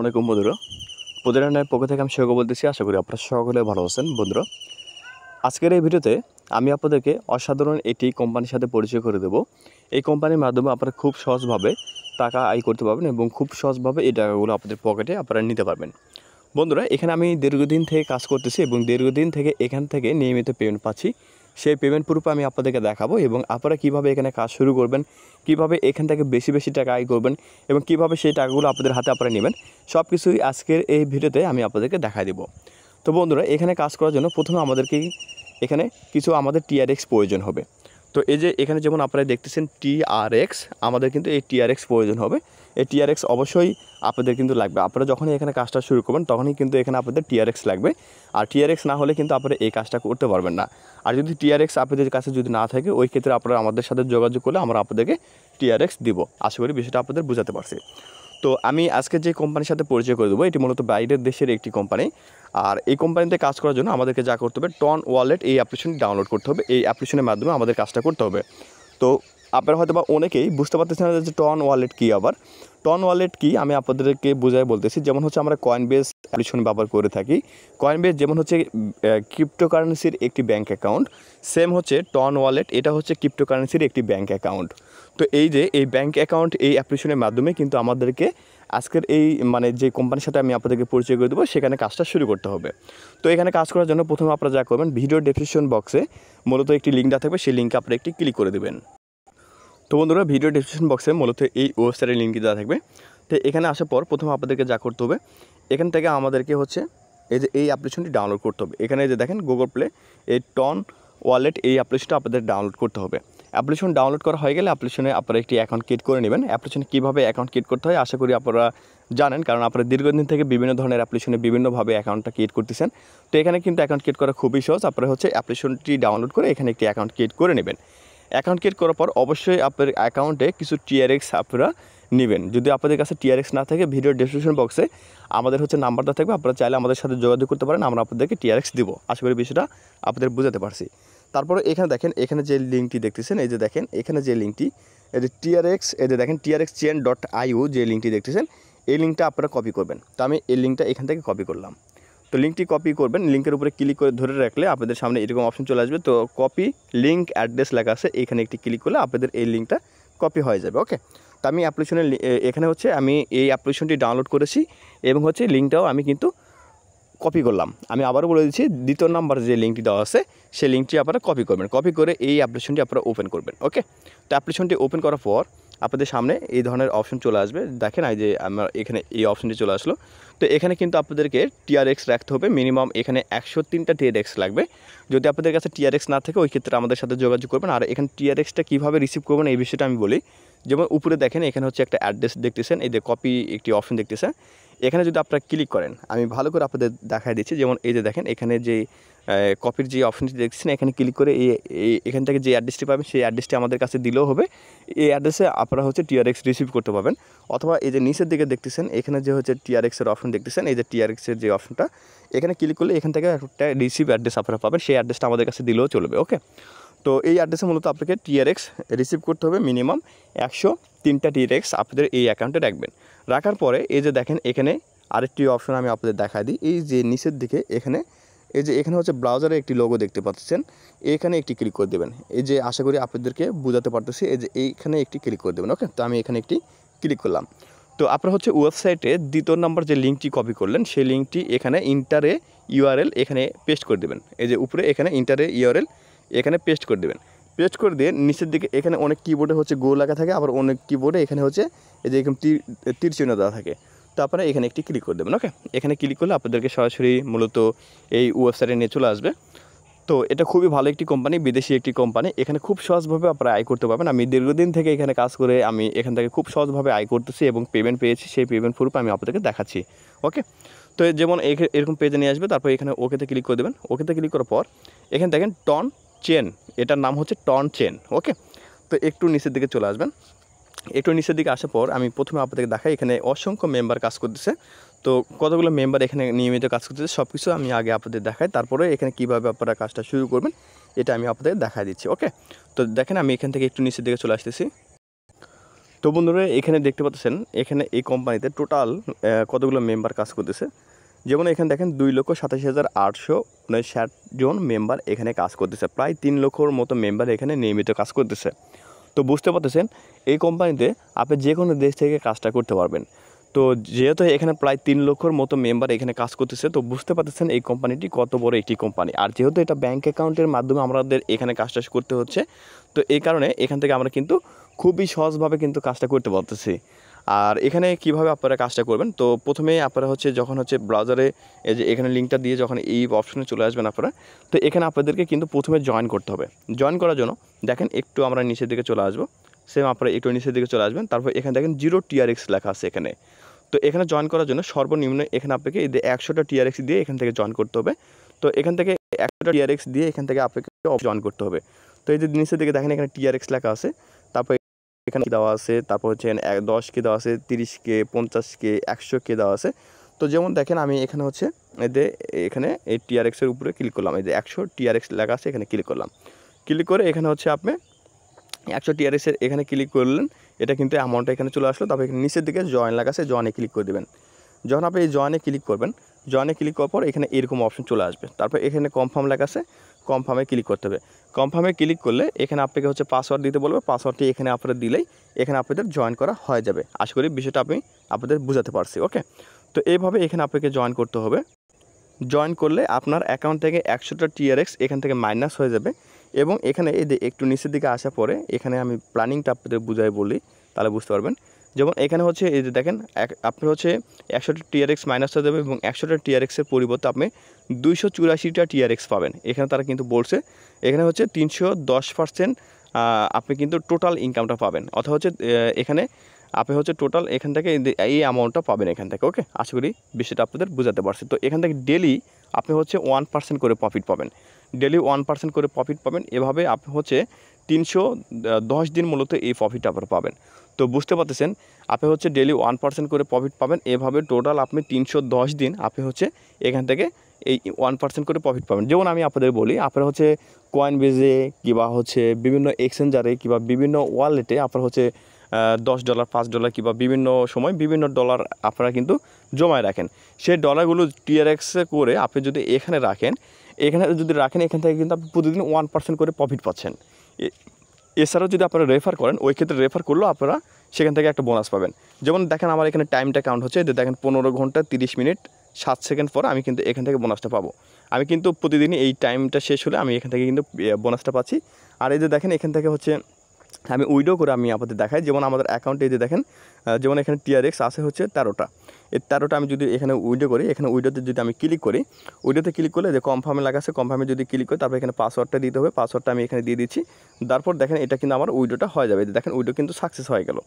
অনেকম বন্ধুরা প্রতিটা পক্ষ থেকে আমি সেগো বলতেছি আশা করি আপনারা সকলে ভালো আছেন বন্ধুরা আজকের এই ভিডিওতে আমি আপনাদেরকে অসাধারণ একটি কোম্পানির সাথে পরিচয় করে দেব এই কোম্পানির মাধ্যমে আপনারা খুব সহজভাবে টাকা আয় করতে পারবেন এবং খুব সহজভাবে এই টাকাগুলো আপনাদের পকেটে আপনারা নিতে পারবেন বন্ধুরা এখানে আমি দীর্ঘদিন থেকে কাজ করতেছি এবং দীর্ঘদিন থেকে এখান থেকে নিয়মিত পেমেন্ট পাচ্ছি সেই পেমেন্ট প্রুফ আমি আপনাদেরকে দেখাবো এবং আপনারা কীভাবে এখানে কাজ শুরু করবেন কিভাবে এখান থেকে বেশি বেশি টাকা আয় করবেন এবং কিভাবে সেই টাকাগুলো আপনাদের হাতে আপনারা নেবেন সব কিছুই আজকের এই ভিডিওতে আমি আপনাদেরকে দেখা দেবো তো বন্ধুরা এখানে কাজ করার জন্য প্রথমে আমাদেরকে এখানে কিছু আমাদের টিআরএক্স প্রয়োজন হবে তো এই যে এখানে যেমন আপনারা দেখতেছেন টিআরএক্স আমাদের কিন্তু এই টিআরএক্স প্রয়োজন হবে এই টিআরএক্স অবশ্যই আপনাদের কিন্তু লাগবে আপনারা যখনই এখানে কাজটা শুরু করবেন তখনই কিন্তু এখানে আপনাদের টিআরএক্স লাগবে আর টিআরএক্স না হলে কিন্তু আপনারা এই কাজটা করতে পারবেন না আর যদি টিআরএক্স আপনাদের কাছে যদি না থাকে ওই ক্ষেত্রে আপনারা আমাদের সাথে যোগাযোগ করলে আমরা আপনাদেরকে টিআরএক্স দিব আশা করি বিষয়টা আপনাদের বোঝাতে পারছি তো আমি আজকে যে কোম্পানির সাথে পরিচয় করে দেবো এটি মূলত বাইরের দেশের একটি কোম্পানি আর এই কোম্পানিতে কাজ করার জন্য আমাদেরকে যা করতে হবে টন ওয়ালেট এই অ্যাপ্লিকেশনটি ডাউনলোড করতে হবে এই অ্যাপ্লিকেশনের মাধ্যমে আমাদের কাজটা করতে হবে তো আপনারা হয়তো বা অনেকেই বুঝতে পারতেছেন না যে টন ওয়ালেট কী আবার টন ওয়ালেট কি আমি আপনাদেরকে বোঝাই বলতেছি যেমন হচ্ছে আমরা কয়েন বেস অ্যাপ্লিকেশন ব্যবহার করে থাকি কয়েন বেস যেমন হচ্ছে ক্রিপ্টোকারেন্সির একটি ব্যাঙ্ক অ্যাকাউন্ট সেম হচ্ছে টন ওয়ালেট এটা হচ্ছে ক্রিপ্টোকারেন্সির একটি ব্যাঙ্ক অ্যাকাউন্ট তো এই যে এই ব্যাঙ্ক অ্যাকাউন্ট এই অ্যাপ্লিকেশনের মাধ্যমে কিন্তু আমাদেরকে আজকের এই মানে যে কোম্পানির সাথে আমি আপনাদেরকে পরিচয় করে দেবো সেখানে কাজটা শুরু করতে হবে তো এখানে কাজ করার জন্য প্রথমে আপনারা যা করবেন ভিডিও ডেসক্রিপশন বক্সে মূলত একটি লিঙ্ক দেওয়া থাকবে সেই লিঙ্কে আপনারা একটি ক্লিক করে দেবেন তো বন্ধুরা ভিডিও ডিসক্রিপশন বক্সে মূলত এই ওয়েবসাইটের লিঙ্কটি দেওয়া থাকবে তো এখানে আসার পর প্রথমে আপনাদেরকে যা করতে হবে এখান থেকে আমাদেরকে হচ্ছে এই যে এই অ্যাপ্লিকেশনটি ডাউনলোড করতে হবে এখানে যে দেখেন গুগল প্লে এই টন ওয়ালেট এই অ্যাপ্লিকেশনটা আপনাদের ডাউনলোড করতে হবে অ্যাপ্লিকেশন ডাউনলোড করা হয়ে গেলে অ্যাপ্লিকেশনে আপনারা একটি অ্যাকাউন্ট ক্রিয়েট করে নেবেন অ্যাপ্লিকেশনে কীভাবে অ্যাকাউন্ট ক্রিয়েট করতে হয় আশা করি আপনারা জানেন কারণ আপনারা দীর্ঘদিন থেকে বিভিন্ন ধরনের অ্যাপ্লিকেশনে বিভিন্নভাবে অ্যাকাউন্টটা ক্রিয়েট করতেছেন তো এখানে কিন্তু অ্যাকাউন্ট ক্রিয়েট করা খুবই সহজ আপনারা হচ্ছে অ্যাপ্লিকেশনটি ডাউনলোড করে এখানে একটি অ্যাকাউন্ট ক্রিয়েট করে নেবেন অ্যাকাউন্ট ক্রিয়েট করার পর অবশ্যই আপনার অ্যাকাউন্টে কিছু টিআরএক্স আপনারা নেবেন যদি আপনাদের কাছে টিআরএক্স না থাকে ভিডিও ডিসক্রিপশন বক্সে আমাদের হচ্ছে নাম্বারটা থাকবে আপনারা চাইলে আমাদের সাথে যোগাযোগ করতে পারেন আমরা আপনাদেরকে টিআরএক্স দিব আশা করি বিষয়টা আপনাদের বুঝাতে পারছি তারপরে এখানে দেখেন এখানে যে লিঙ্কটি দেখতেছেন এই যে দেখেন এখানে যে লিঙ্কটি এই যে টিআরএক্স এই যে দেখেন টিআরএক্স চেন ডট আইও যে লিঙ্কটি দেখতেছেন এই লিঙ্কটা আপনারা কপি করবেন তো আমি এই লিঙ্কটা এখান থেকে কপি করলাম তো লিঙ্কটি কপি করবেন লিঙ্কের উপরে ক্লিক করে ধরে রাখলে আপনাদের সামনে এরকম অপশন চলে আসবে তো কপি লিঙ্ক অ্যাড্রেস লেখা আছে এখানে একটি ক্লিক করলে আপনাদের এই লিঙ্কটা কপি হয়ে যাবে ওকে তো আমি অ্যাপ্লিকেশনের এখানে হচ্ছে আমি এই অ্যাপ্লিকেশনটি ডাউনলোড করেছি এবং হচ্ছে লিঙ্কটাও আমি কিন্তু কপি করলাম আমি আবারও বলে দিচ্ছি দ্বিতীয় নাম্বার যে লিঙ্কটি দেওয়া আছে সেই লিঙ্কটি আপনারা কপি করবেন কপি করে এই অ্যাপ্লিকেশনটি আপনারা ওপেন করবেন ওকে তো অ্যাপ্লিকেশনটি ওপেন করার পর আপনাদের সামনে এই ধরনের অপশন চলে আসবে দেখেন এই যে আমার এখানে এই অপশনটি চলে আসলো তো এখানে কিন্তু আপনাদেরকে টিআরএক্স রাখতে হবে মিনিমাম এখানে একশো তিনটা টিআরএক্স লাগবে যদি আপনাদের কাছে টিআরএক্স না থাকে ওই ক্ষেত্রে আমাদের সাথে যোগাযোগ করবেন আর এখানে টিআরএক্সটা কীভাবে রিসিভ করবেন এই বিষয়টা আমি বলি যেমন উপরে দেখেন এখানে হচ্ছে একটা অ্যাড্রেস দেখতেছেন এই যে কপি একটি অপশন দেখতেছেন এখানে যদি আপনারা ক্লিক করেন আমি ভালো করে আপনাদের দেখা দিচ্ছি যেমন এই যে দেখেন এখানে যে কপির যে অপশনটি দেখছেন এখানে ক্লিক করে এই এখান থেকে যে অ্যাড্রেসটি পাবেন সেই অ্যাড্রেসটি আমাদের কাছে দিলেও হবে এই অ্যাড্রেসে আপনারা হচ্ছে টিআরএক্স রিসিভ করতে পারবেন অথবা এই যে নিচের দিকে দেখতেছেন এখানে যে হচ্ছে টিআরএক্সের অপশন দেখতেছেন এই যে টিআরএক্সের যে অপশনটা এখানে ক্লিক করলে এখান থেকে একটা রিসিভ অ্যাড্রেস আপনারা পাবেন সেই অ্যাড্রেসটা আমাদের কাছে দিলেও চলবে ওকে তো এই অ্যাড্রেসে মূলত আপনাকে টিআরএক্স রিসিভ করতে হবে মিনিমাম একশো তিনটা টিআরএক্স আপনাদের এই অ্যাকাউন্টে রাখবেন রাখার পরে এই যে দেখেন এখানে আরেকটি অপশন আমি আপনাদের দেখা দিই এই যে নিচের দিকে এখানে এই যে এখানে হচ্ছে ব্রাউজারে একটি লোগো দেখতে পাচ্ছেন এখানে একটি ক্লিক করে দেবেন এই যে আশা করি আপনাদেরকে বোঝাতে পারতেছি এই যে এইখানে একটি ক্লিক করে দেবেন ওকে তো আমি এখানে একটি ক্লিক করলাম তো আপনার হচ্ছে ওয়েবসাইটে দ্বিতীয় নাম্বার যে লিঙ্কটি কপি করলেন সেই লিঙ্কটি এখানে ইন্টারে ইউআরএল এখানে পেস্ট করে দেবেন এই যে উপরে এখানে ইন্টারে ইউআরএল এখানে পেস্ট করে দেবেন পেস্ট করে দিয়ে নিচের দিকে এখানে অনেক কিবোর্ডে হচ্ছে গো লাগা থাকে আবার অনেক কিবোর্ডে এখানে হচ্ছে এই যে এরকম তীর তীর চিহ্ন দেওয়া থাকে তো আপনারা এখানে একটি ক্লিক করে দেবেন ওকে এখানে ক্লিক করলে আপনাদেরকে সরাসরি মূলত এই ওয়েবসাইটে নিয়ে চলে আসবে তো এটা খুবই ভালো একটি কোম্পানি বিদেশি একটি কোম্পানি এখানে খুব সহজভাবে আপনারা আয় করতে পারবেন আমি দীর্ঘদিন থেকে এখানে কাজ করে আমি এখান থেকে খুব সহজভাবে আয় করতেছি এবং পেমেন্ট পেয়েছি সেই পেমেন্ট প্রুফ আমি আপনাদেরকে দেখাচ্ছি ওকে তো যেমন এরকম পেজে নিয়ে আসবে তারপর এখানে ওকেতে ক্লিক করে দেবেন ওকেতে ক্লিক করার পর এখানে দেখেন টন চেন এটার নাম হচ্ছে টন চেন ওকে তো একটু নিচের দিকে চলে আসবেন একটু নিচের দিকে আসার পর আমি প্রথমে আপনাদেরকে দেখাই এখানে অসংখ্য মেম্বার কাজ করতেছে তো কতগুলো মেম্বার এখানে নিয়মিত কাজ করতেছে সব কিছু আমি আগে আপনাদের দেখাই তারপরে এখানে কিভাবে আপনারা কাজটা শুরু করবেন এটা আমি আপনাদের দেখা দিচ্ছি ওকে তো দেখেন আমি এখান থেকে একটু নিচের দিকে চলে আসতেছি তো বন্ধুরা এখানে দেখতে পাচ্ছেন এখানে এই কোম্পানিতে টোটাল কতগুলো মেম্বার কাজ করতেছে যেমন এখানে দেখেন দুই লক্ষ সাতাশি হাজার আটশো ষাট জন মেম্বার এখানে কাজ করতেছে প্রায় তিন লক্ষর মতো মেম্বার এখানে নিয়মিত কাজ করতেছে তো বুঝতে পারতেছেন এই কোম্পানিতে আপনি যে কোনো দেশ থেকে কাজটা করতে পারবেন তো যেহেতু এখানে প্রায় তিন লক্ষর মতো মেম্বার এখানে কাজ করতেছে তো বুঝতে পারতেছেন এই কোম্পানিটি কত বড় একটি কোম্পানি আর যেহেতু এটা ব্যাঙ্ক অ্যাকাউন্টের মাধ্যমে আমাদের এখানে কাজটা করতে হচ্ছে তো এই কারণে এখান থেকে আমরা কিন্তু খুবই সহজভাবে কিন্তু কাজটা করতে পারতেছি আর এখানে কিভাবে আপনারা কাজটা করবেন তো প্রথমে আপনারা হচ্ছে যখন হচ্ছে ব্রাউজারে এই যে এখানে লিঙ্কটা দিয়ে যখন এই অপশনে চলে আসবেন আপনারা তো এখানে আপনাদেরকে কিন্তু প্রথমে জয়েন করতে হবে জয়েন করার জন্য দেখেন একটু আমরা নিচের দিকে চলে আসবো সেম আপনারা একটু নিচের দিকে চলে আসবেন তারপর এখানে দেখেন জিরো টিআরএক্স লেখা আছে এখানে তো এখানে জয়েন করার জন্য সর্বনিম্ন এখানে আপনাকে এই একশোটা টিআরএক্স দিয়ে এখান থেকে জয়েন করতে হবে তো এখান থেকে একশোটা টিআরএক্স দিয়ে এখান থেকে আপনাকে জয়েন করতে হবে তো এই যে নিচের দিকে দেখেন এখানে টিআরএক্স লেখা আছে তারপর এখানে দেওয়া আছে তারপর হচ্ছে দশ কে দেওয়া আছে তিরিশ কে পঞ্চাশ কে একশো কে দেওয়া আছে তো যেমন দেখেন আমি এখানে হচ্ছে এতে এখানে এই টিআরএক্সের উপরে ক্লিক করলাম এই যে একশো টিআরএক্স লেখা আছে এখানে ক্লিক করলাম ক্লিক করে এখানে হচ্ছে আপনি একশো টিআরএক্সের এখানে ক্লিক করলেন এটা কিন্তু অ্যামাউন্টটা এখানে চলে আসলো তারপর এখানে নিচের দিকে জয়েন লেখা আছে জয়েনে ক্লিক করে দেবেন যখন আপনি এই জয়েনে ক্লিক করবেন জয়েনে ক্লিক করার পর এখানে এরকম অপশন চলে আসবে তারপর এখানে কনফার্ম লেখা আছে কনফার্মে ক্লিক করতে হবে কনফার্মে ক্লিক করলে এখানে আপনাকে হচ্ছে পাসওয়ার্ড দিতে বলবে পাসওয়ার্ডটি এখানে আপনারা দিলেই এখানে আপনাদের জয়েন করা হয়ে যাবে আশা করি বিষয়টা আমি আপনাদের বোঝাতে পারছি ওকে তো এইভাবে এখানে আপনাকে জয়েন করতে হবে জয়েন করলে আপনার অ্যাকাউন্ট থেকে একশোটা টিআরএক্স এখান থেকে মাইনাস হয়ে যাবে এবং এখানে এই একটু নিচের দিকে আসা পরে এখানে আমি প্ল্যানিংটা আপনাদের বুঝাই বলি তাহলে বুঝতে পারবেন যেমন এখানে হচ্ছে এই যে দেখেন আপনি হচ্ছে একশোটা টিআরএক্স মাইনাসটা দেবে এবং একশোটা টিআরএক্সের পরিবর্তে আপনি দুইশো চুরাশিটা টিআরএক্স পাবেন এখানে তারা কিন্তু বলছে এখানে হচ্ছে তিনশো দশ পার্সেন্ট আপনি কিন্তু টোটাল ইনকামটা পাবেন অথবা হচ্ছে এখানে আপনি হচ্ছে টোটাল এখান থেকে এই অ্যামাউন্টটা পাবেন এখান থেকে ওকে আশা করি বিষয়টা আপনাদের বোঝাতে পারছি তো এখান থেকে ডেলি আপনি হচ্ছে ওয়ান পার্সেন্ট করে প্রফিট পাবেন ডেলি ওয়ান পার্সেন্ট করে প্রফিট পাবেন এভাবে আপনি হচ্ছে তিনশো দশ দিন মূলত এই প্রফিট আপনারা পাবেন তো বুঝতে পারতেছেন আপনি হচ্ছে ডেলি ওয়ান পার্সেন্ট করে প্রফিট পাবেন এভাবে টোটাল আপনি তিনশো দশ দিন আপনি হচ্ছে এখান থেকে এই ওয়ান পার্সেন্ট করে প্রফিট পাবেন যেমন আমি আপনাদের বলি আপনারা হচ্ছে কয়েন বেজে কিবা হচ্ছে বিভিন্ন এক্সচেঞ্জারে কিংবা বিভিন্ন ওয়ালেটে আপনার হচ্ছে দশ ডলার পাঁচ ডলার কিংবা বিভিন্ন সময় বিভিন্ন ডলার আপনারা কিন্তু জমায় রাখেন সেই ডলারগুলো টিআরএক্সে করে আপনি যদি এখানে রাখেন এখানে যদি রাখেন এখান থেকে কিন্তু আপনি প্রতিদিন ওয়ান পার্সেন্ট করে প্রফিট পাচ্ছেন এছাড়াও যদি আপনারা রেফার করেন ওই ক্ষেত্রে রেফার করলেও আপনারা সেখান থেকে একটা বোনাস পাবেন যেমন দেখেন আমার এখানে টাইমটা কাউন্ট হচ্ছে যে দেখেন পনেরো ঘন্টা তিরিশ মিনিট সাত সেকেন্ড পর আমি কিন্তু এখান থেকে বোনাসটা পাবো আমি কিন্তু প্রতিদিনই এই টাইমটা শেষ হলে আমি এখান থেকে কিন্তু বোনাসটা পাচ্ছি আর এই যে দেখেন এখান থেকে হচ্ছে আমি উইডো করে আমি আপনাদের দেখাই যেমন আমাদের অ্যাকাউন্টে এই যে দেখেন যেমন এখানে টিআরএক্স আছে হচ্ছে তেরোটা এর তেরোটা আমি যদি এখানে উইডো করি এখানে উইডোতে যদি আমি ক্লিক করি উইডোতে ক্লিক করলে যে কনফার্মে লাগা আছে কনফার্মে যদি ক্লিক করি তারপর এখানে পাসওয়ার্ডটা দিতে হবে পাসওয়ার্ডটা আমি এখানে দিয়ে দিচ্ছি তারপর দেখেন এটা কিন্তু আমার উইডোটা হয়ে যাবে দেখেন উইডো কিন্তু সাকসেস হয়ে গেল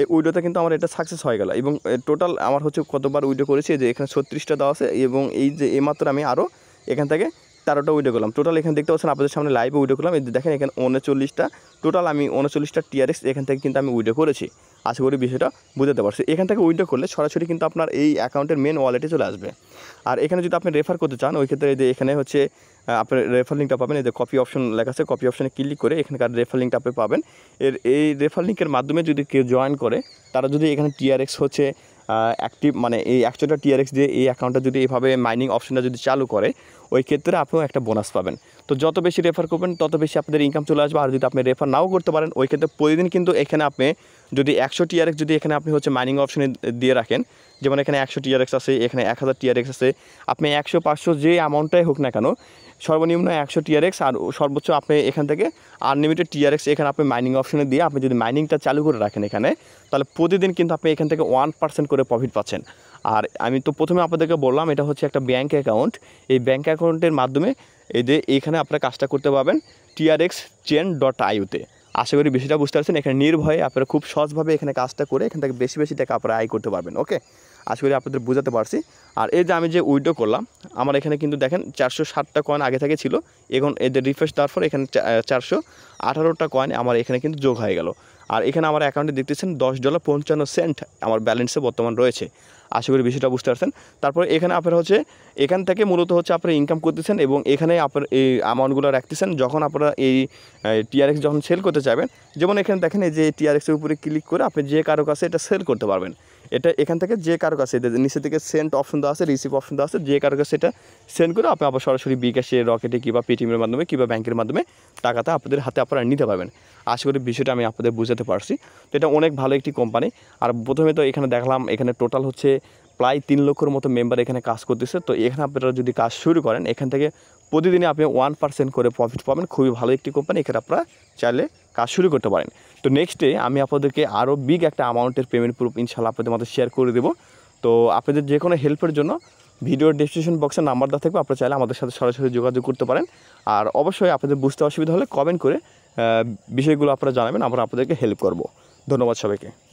এই উইডোতে কিন্তু আমার এটা সাকসেস হয়ে গেল এবং টোটাল আমার হচ্ছে কতবার উইডো করেছি যে এখানে ছত্রিশটা দেওয়া আছে এবং এই যে এইমাত্র আমি আরও এখান থেকে তেরোটা উইডো করলাম টোটাল এখানে দেখতে পাচ্ছেন আপনাদের সামনে লাইভে উইডো করলাম এই দেখেন এখানে উনচল্লিশটা টোটাল আমি উনচল্লিশটা টিআরএক্স এখান থেকে কিন্তু আমি উইডো করেছি আশা করি বিষয়টা বুঝতে পারছি এখান থেকে উইডো করলে সরাসরি কিন্তু আপনার এই অ্যাকাউন্টের মেন ওয়ালেটে চলে আসবে আর এখানে যদি আপনি রেফার করতে চান ওই ক্ষেত্রে যে এখানে হচ্ছে আপনার রেফার লিঙ্কটা পাবেন এই যে কপি অপশন লেখা আছে কপি অপশনে ক্লিক করে এখানকার রেফার লিঙ্কটা আপনি পাবেন এর এই রেফার লিঙ্কের মাধ্যমে যদি কেউ জয়েন করে তারা যদি এখানে টিআরএক্স হচ্ছে অ্যাক্টিভ মানে এই একশোটা টিআরএক্স দিয়ে এই অ্যাকাউন্টটা যদি এভাবে মাইনিং অপশনটা যদি চালু করে ওই ক্ষেত্রে আপনিও একটা বোনাস পাবেন তো যত বেশি রেফার করবেন তত বেশি আপনাদের ইনকাম চলে আসবে আর যদি আপনি রেফার নাও করতে পারেন ওই ক্ষেত্রে প্রতিদিন কিন্তু এখানে আপনি যদি একশো টিআরএক্স যদি এখানে আপনি হচ্ছে মাইনিং অপশনে দিয়ে রাখেন যেমন এখানে একশো টিআরএক্স আছে এখানে এক হাজার টিআরএক্স আছে আপনি একশো পাঁচশো যে অ্যামাউন্টটাই হোক না কেন সর্বনিম্ন একশো টিআরএক্স আর সর্বোচ্চ আপনি এখান থেকে আনলিমিটেড টিআরএক্স এখানে আপনি মাইনিং অপশনে দিয়ে আপনি যদি মাইনিংটা চালু করে রাখেন এখানে তাহলে প্রতিদিন কিন্তু আপনি এখান থেকে ওয়ান পার্সেন্ট করে প্রফিট পাচ্ছেন আর আমি তো প্রথমে আপনাদেরকে বললাম এটা হচ্ছে একটা ব্যাঙ্ক অ্যাকাউন্ট এই ব্যাঙ্ক অ্যাকাউন্টের মাধ্যমে এই যে এখানে আপনারা কাজটা করতে পারবেন টিআরএক্স চেন ডট আইউতে আশা করি বেশিটা বুঝতে পারছেন এখানে নির্ভয়ে আপনারা খুব সহজভাবে এখানে কাজটা করে এখান থেকে বেশি বেশি টাকা আপনারা আয় করতে পারবেন ওকে আশা করি আপনাদের বোঝাতে পারছি আর এই যে আমি যে উইডো করলাম আমার এখানে কিন্তু দেখেন চারশো ষাটটা কয়েন আগে থেকে ছিল এখন এদের রিফ্রেশ দেওয়ার পর এখানে চারশো আঠারোটা কয়েন আমার এখানে কিন্তু যোগ হয়ে গেল আর এখানে আমার অ্যাকাউন্টে দেখতেছেন দশ ডলার পঞ্চান্ন সেন্ট আমার ব্যালেন্সে বর্তমান রয়েছে আশা করি বিষয়টা বুঝতে পারছেন তারপরে এখানে আপনার হচ্ছে এখান থেকে মূলত হচ্ছে আপনার ইনকাম করতেছেন এবং এখানে আপনার এই অ্যামাউন্টগুলো রাখতেছেন যখন আপনারা এই টিআরএক্স যখন সেল করতে চাইবেন যেমন এখানে দেখেন এই যে টিআরএক্সের উপরে ক্লিক করে আপনি যে কারো কাছে এটা সেল করতে পারবেন এটা এখান থেকে যে কারো কাছে নিচে থেকে সেন্ট অপশন দেওয়া আছে রিসিভ অপশন দেওয়া আছে যে কারো কাছে এটা সেন্ড করে আপনি আবার সরাসরি বিকাশে রকেটে কিংবা পেটিএমের মাধ্যমে কিংবা ব্যাংকের মাধ্যমে টাকাটা আপনাদের হাতে আপনারা নিতে পারবেন আশা করি বিষয়টা আমি আপনাদের বুঝাতে পারছি তো এটা অনেক ভালো একটি কোম্পানি আর প্রথমে তো এখানে দেখলাম এখানে টোটাল হচ্ছে প্রায় তিন লক্ষর মতো মেম্বার এখানে কাজ করতেছে তো এখানে আপনারা যদি কাজ শুরু করেন এখান থেকে প্রতিদিনে আপনি ওয়ান পার্সেন্ট করে প্রফিট পাবেন খুবই ভালো একটি কোম্পানি এখানে আপনারা চাইলে কাজ শুরু করতে পারেন তো নেক্সট ডে আমি আপনাদেরকে আরও বিগ একটা অ্যামাউন্টের পেমেন্ট প্রুফ ইনশাল্লাহ আপনাদের মধ্যে শেয়ার করে দেবো তো আপনাদের যে কোনো হেল্পের জন্য ভিডিওর ডিসক্রিপশন বক্সে নাম্বার দেওয়া থাকবে আপনারা চাইলে আমাদের সাথে সরাসরি যোগাযোগ করতে পারেন আর অবশ্যই আপনাদের বুঝতে অসুবিধা হলে কমেন্ট করে বিষয়গুলো আপনারা জানাবেন আমরা আপনাদেরকে হেল্প করব ধন্যবাদ সবাইকে